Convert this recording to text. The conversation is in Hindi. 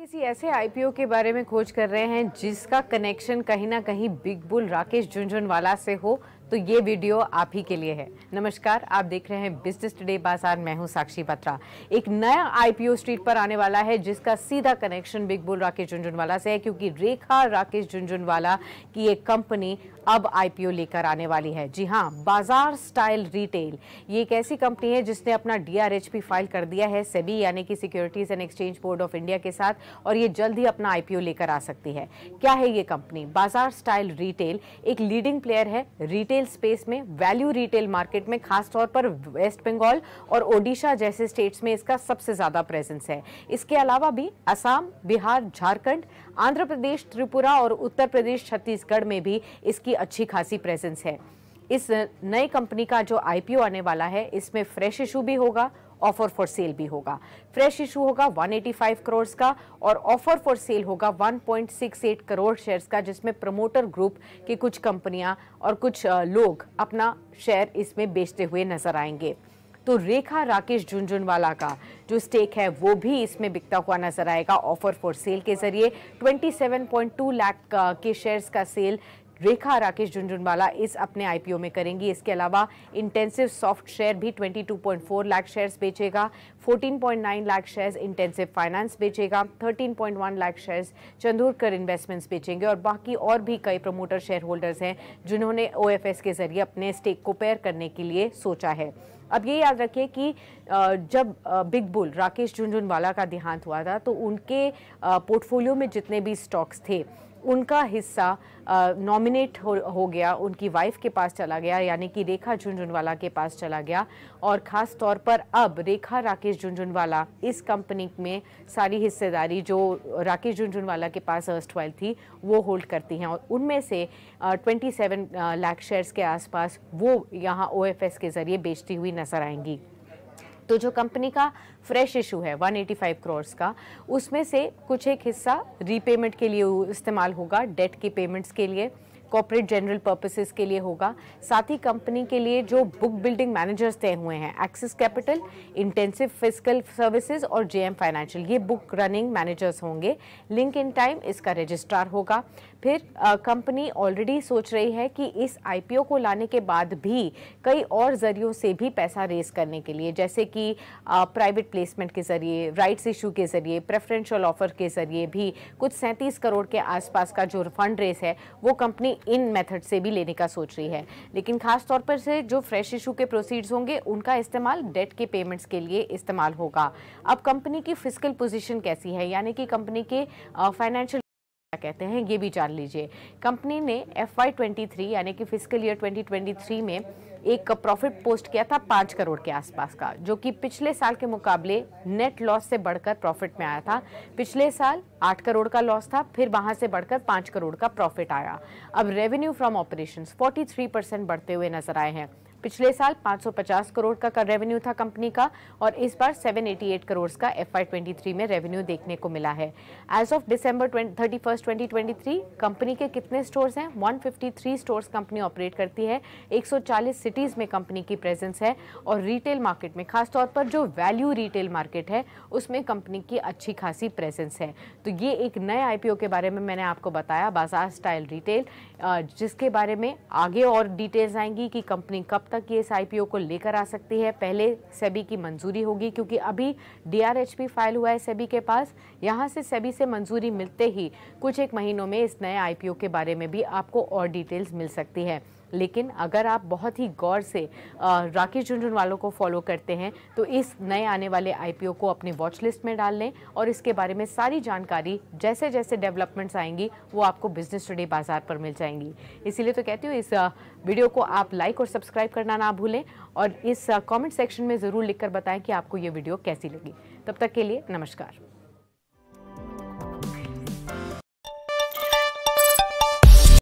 किसी ऐसे आईपीओ के बारे में खोज कर रहे हैं जिसका कनेक्शन कहीं ना कहीं बिग बुल राकेश झुंझुनवाला से हो तो ये वीडियो आप ही के लिए है नमस्कार आप देख रहे हैं बिजनेस टुडे बाजार मैं हूं साक्षी बत्रा एक नया आईपीओ स्ट्रीट पर आने वाला है जिसका सीधा connection big bull Rakesh Jhunjhunwala से है क्योंकि रेखा राकेश झुंझुनवाला की एक कंपनी अब आईपीओ लेकर आने वाली है जी हाँ बाजार स्टाइल रिटेल ये एक ऐसी कंपनी है जिसने अपना डीआरएचपी फाइल कर दिया है सेबी यानी कि securities and exchange board of India के साथ और ये जल्द ही अपना आईपीओ लेकर आ सकती है क्या है ये कंपनी बाजार स्टाइल रिटेल एक लीडिंग प्लेयर है रिटेल रिटेल स्पेस में वैल्यू रिटेल मार्केट में खासतौर पर वेस्ट बंगाल और ओडिशा जैसे स्टेट्स में इसका सबसे ज़्यादा प्रेजेंस है इसके अलावा भी असम बिहार झारखंड आंध्र प्रदेश त्रिपुरा और उत्तर प्रदेश छत्तीसगढ़ में भी इसकी अच्छी खासी प्रेजेंस है इस नई कंपनी का जो आईपीओ आने वाला है इसमें फ्रेश इशू भी होगा ऑफर फॉर सेल भी होगा फ्रेश इशू होगा 185 करोड़ का और ऑफर फॉर सेल होगा 1.68 करोड़ शेयर्स का जिसमें प्रमोटर ग्रुप की कुछ कंपनियां और कुछ लोग अपना शेयर इसमें बेचते हुए नजर आएंगे तो रेखा राकेश झुंझुनवाला का जो स्टेक है वो भी इसमें बिकता हुआ नजर आएगा ऑफर फॉर सेल के जरिए 27.2 लाख के शेयर्स का सेल रेखा राकेश झुंझुनवाला इस अपने आईपीओ में करेंगी इसके अलावा इंटेंसिव सॉफ्ट शेयर भी 22.4 लाख शेयर्स बेचेगा 14.9 लाख शेयर्स इंटेंसिव फाइनेंस बेचेगा 13.1 लाख शेयर्स चंदूरकर इन्वेस्टमेंट्स बेचेंगे और बाकी और भी कई प्रमोटर शेयर होल्डर्स हैं जिन्होंने ओ के जरिए अपने स्टेक को पेयर करने के लिए सोचा है अब ये याद रखिए कि जब बिग बुल राकेश झुंझुनवाला का देहांत हुआ था तो उनके पोर्टफोलियो में जितने भी स्टॉक्स थे उनका हिस्सा नॉमिनेट हो, हो गया उनकी वाइफ के पास चला गया यानी कि रेखा झुंझुनवाला के पास चला गया और ख़ास तौर पर अब रेखा राकेश झुंझुनवाला इस कंपनी में सारी हिस्सेदारी जो राकेश झुंझुनवाला के पास अर्स्ट थी वो होल्ड करती हैं और उनमें से ट्वेंटी सेवन लाख शेयर्स के आसपास वो यहाँ ओ के ज़रिए बेचती हुई नजर आएंगी तो जो कंपनी का फ्रेश इशू है 185 करोर्स का उसमें से कुछ एक हिस्सा रीपेमेंट के लिए इस्तेमाल होगा डेट के पेमेंट्स के लिए कॉपरेट जनरल पर्पसेस के लिए होगा साथ ही कंपनी के लिए जो बुक बिल्डिंग मैनेजर्स तय हुए हैं Axis capital intensive physical services और जे एम फाइनेंशियल ये बुक रनिंग मैनेजर्स होंगे लिंक इन टाइम इसका रजिस्ट्रार होगा फिर कंपनी ऑलरेडी सोच रही है कि इस आई को लाने के बाद भी कई और ज़रियों से भी पैसा रेस करने के लिए जैसे कि प्राइवेट प्लेसमेंट के ज़रिए राइट्स इशू के ज़रिए प्रेफरेंशियल ऑफर के ज़रिए भी कुछ सैंतीस करोड़ के आसपास का जो फंड रेस है वो कंपनी इन मेथड से भी लेने का सोच रही है लेकिन खास तौर पर से जो फ्रेश इशू के प्रोसीड्स होंगे उनका इस्तेमाल डेट के पेमेंट्स के लिए इस्तेमाल होगा अब कंपनी की फिजिकल पोजीशन कैसी है यानी कि कंपनी के फाइनेंशियल क्या कहते हैं ये भी जान लीजिए कंपनी ने एफ वाई ट्वेंटी थ्री यानी कि फिजिकल ईयर 2023 में एक प्रॉफिट पोस्ट किया था पाँच करोड़ के आसपास का जो कि पिछले साल के मुकाबले नेट लॉस से बढ़कर प्रॉफिट में आया था पिछले साल आठ करोड़ का लॉस था फिर वहाँ से बढ़कर पाँच करोड़ का प्रॉफिट आया अब रेवेन्यू फ्रॉम ऑपरेशन 43 परसेंट बढ़ते हुए नजर आए हैं पिछले साल 550 करोड़ का, कर रेवेन्यू था कंपनी का और इस बार 788 करोड़ का एफ आई में रेवेन्यू देखने को मिला है as of December thirty first twenty company के कितने स्टोर्स हैं 153 स्टोर्स कंपनी ऑपरेट करती है 140 सिटीज़ में कंपनी की प्रेजेंस है और रिटेल मार्केट में खासतौर पर जो वैल्यू रिटेल मार्केट है उसमें कंपनी की अच्छी खासी प्रेजेंस है तो ये एक नए आई के बारे में मैंने आपको बताया बाजार स्टाइल रिटेल जिसके बारे में आगे और डिटेल्स आएंगी कि कंपनी कब तक ये इस आई को लेकर आ सकती है पहले सेबी की मंजूरी होगी क्योंकि अभी डीआरएचपी फाइल हुआ है सेबी के पास यहाँ से सेबी से मंजूरी मिलते ही कुछ एक महीनों में इस नए आई के बारे में भी आपको और डिटेल्स मिल सकती है लेकिन अगर आप बहुत ही गौर से राकेश झुंझुनवालों को फॉलो करते हैं तो इस नए आने वाले आईपीओ को अपने वॉच लिस्ट में डाल लें और इसके बारे में सारी जानकारी जैसे जैसे डेवलपमेंट्स आएंगी वो आपको बिजनेस टुडे बाजार पर मिल जाएंगी इसीलिए तो कहती हूँ इस वीडियो को आप लाइक और सब्सक्राइब करना ना भूलें और इस कमेंट सेक्शन में ज़रूर लिखकर बताएं कि आपको ये वीडियो कैसी लगी तब तक के लिए नमस्कार